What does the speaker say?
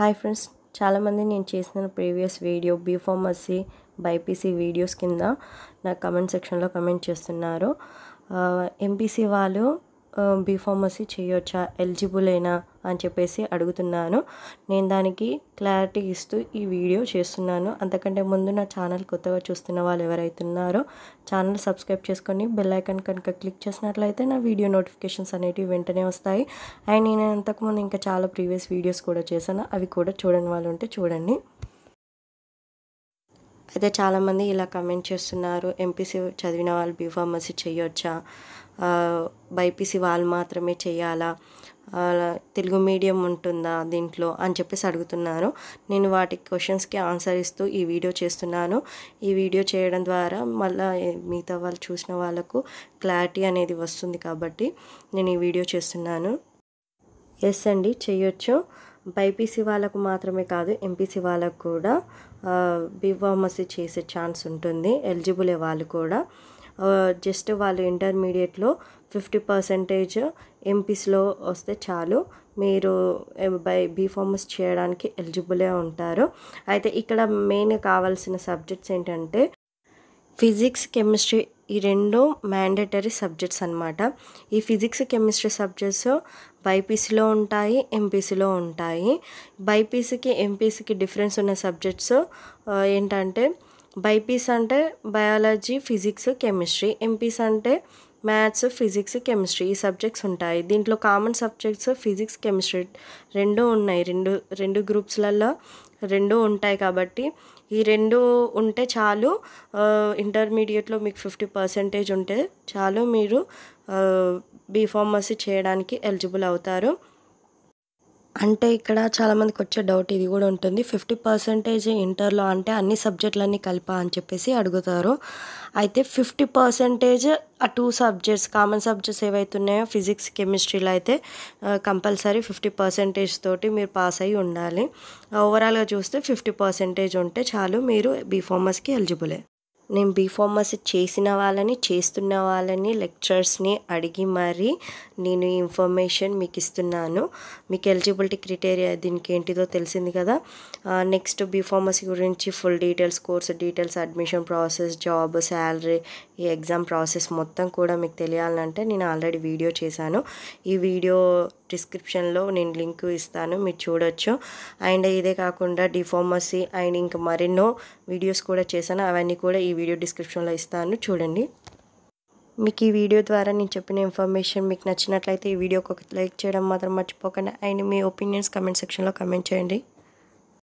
hi friends చాలామంది నేను చేసిన previous video B Pharmacy BiPC videos కింద నా కమెంట్ సెక్షన్లో కమెంట్ చేస్తున్నారు ఎంపీసీ వాళ్ళు బీఫార్మసీ చేయొచ్చా ఎలిజిబుల్ అయినా అని చెప్పేసి అడుగుతున్నాను నేను దానికి క్లారిటీ ఇస్తూ ఈ వీడియో చేస్తున్నాను అంతకంటే ముందు నా ఛానల్ కొత్తగా చూస్తున్న వాళ్ళు ఎవరైతే ఉన్నారో ఛానల్ సబ్స్క్రైబ్ చేసుకొని బెల్ ఐకన్ కనుక క్లిక్ చేసినట్లయితే నా వీడియో నోటిఫికేషన్స్ అనేవి వెంటనే వస్తాయి అండ్ నేను అంతకుముందు ఇంకా చాలా ప్రీవియస్ వీడియోస్ కూడా చేశాను అవి కూడా చూడని వాళ్ళు ఉంటే చూడండి అయితే చాలామంది ఇలా కమెంట్ చేస్తున్నారు ఎంపీసీ చదివిన వాళ్ళు బీఫార్మసీ చేయొచ్చా బైపీసీ వాళ్ళు మాత్రమే చేయాలా తెలుగు మీడియం ఉంటుందా దీంట్లో అని చెప్పేసి అడుగుతున్నాను నేను వాటి క్వశ్చన్స్కి ఆన్సర్ ఇస్తూ ఈ వీడియో చేస్తున్నాను ఈ వీడియో చేయడం ద్వారా మళ్ళీ మిగతా వాళ్ళు చూసిన వాళ్ళకు క్లారిటీ అనేది వస్తుంది కాబట్టి నేను ఈ వీడియో చేస్తున్నాను ఎస్ అండి చేయొచ్చు బైపీసీ వాళ్ళకు మాత్రమే కాదు ఎంపీసీ వాళ్ళకు కూడా బీఫార్మసీ చేసే ఛాన్స్ ఉంటుంది ఎలిజిబుల్ వాళ్ళు కూడా జస్ట్ వాళ్ళు ఇంటర్మీడియట్లో ఫిఫ్టీ పర్సెంటేజ్ ఎంపీస్లో వస్తే చాలు మీరు బై బీఫార్మస్ చేయడానికి ఎలిజిబులే ఉంటారు అయితే ఇక్కడ మెయిన్ కావాల్సిన సబ్జెక్ట్స్ ఏంటంటే ఫిజిక్స్ కెమిస్ట్రీ ఈ రెండు మ్యాండేటరీ సబ్జెక్ట్స్ అనమాట ఈ ఫిజిక్స్ కెమిస్ట్రీ సబ్జెక్ట్స్ బైపీసీలో ఉంటాయి ఎంపీసీలో ఉంటాయి బైపీసీకి ఎంపీసీకి డిఫరెన్స్ ఉన్న సబ్జెక్ట్స్ ఏంటంటే బైపీస్ అంటే బయాలజీ ఫిజిక్స్ కెమిస్ట్రీ ఎంపీస్ అంటే మ్యాథ్స్ ఫిజిక్స్ కెమిస్ట్రీ ఈ సబ్జెక్ట్స్ ఉంటాయి దీంట్లో కామన్ సబ్జెక్ట్స్ ఫిజిక్స్ కెమిస్ట్రీ రెండు ఉన్నాయి రెండు రెండు గ్రూప్స్లలో రెండు ఉంటాయి కాబట్టి ఈ రెండు ఉంటే చాలు ఇంటర్మీడియట్లో మీకు ఫిఫ్టీ పర్సెంటేజ్ ఉంటే చాలు మీరు బీఫార్మసీ చేయడానికి ఎలిజిబుల్ అవుతారు అంటే ఇక్కడ చాలామందికి వచ్చే డౌట్ ఇది కూడా ఉంటుంది ఫిఫ్టీ పర్సెంటేజ్ ఇంటర్లో అంటే అన్ని సబ్జెక్టులన్నీ కలిపా అని చెప్పేసి అడుగుతారు అయితే ఫిఫ్టీ పర్సెంటేజ్ ఆ టూ సబ్జెక్ట్స్ కామన్ సబ్జెక్ట్స్ ఏవైతే ఉన్నాయో ఫిజిక్స్ కెమిస్ట్రీలో అయితే కంపల్సరీ ఫిఫ్టీ పర్సెంటేజ్ తోటి మీరు పాస్ అయ్యి ఉండాలి ఓవరాల్గా చూస్తే ఫిఫ్టీ పర్సెంటేజ్ ఉంటే చాలు మీరు బీఫార్మర్స్కి ఎలిజిబులే నేను బీఫార్మసీ చేసిన వాళ్ళని చేస్తున్న వాళ్ళని లెక్చర్స్ని అడిగి మరీ నేను ఈ ఇన్ఫర్మేషన్ మీకు ఇస్తున్నాను మీకు ఎలిజిబిలిటీ క్రిటేరియా దీనికి ఏంటిదో తెలిసింది కదా నెక్స్ట్ బీఫార్మసీ గురించి full details course details admission process job salary ఈ ఎగ్జామ్ ప్రాసెస్ మొత్తం కూడా మీకు తెలియాలంటే నేను ఆల్రెడీ వీడియో చేశాను ఈ వీడియో డిస్క్రిప్షన్లో నేను లింక్ ఇస్తాను మీరు చూడొచ్చు అండ్ ఇదే కాకుండా డిఫార్మసీ అండ్ ఇంకా మరెన్నో వీడియోస్ కూడా చేశాను అవన్నీ కూడా ఈ వీడియో డిస్క్రిప్షన్లో ఇస్తాను చూడండి మీకు ఈ వీడియో ద్వారా నేను చెప్పిన ఇన్ఫర్మేషన్ మీకు నచ్చినట్లయితే ఈ వీడియోకి ఒక లైక్ చేయడం మాత్రం మర్చిపోకండి అండ్ మీ ఒపీనియన్స్ కమెంట్ సెక్షన్లో కమెంట్ చేయండి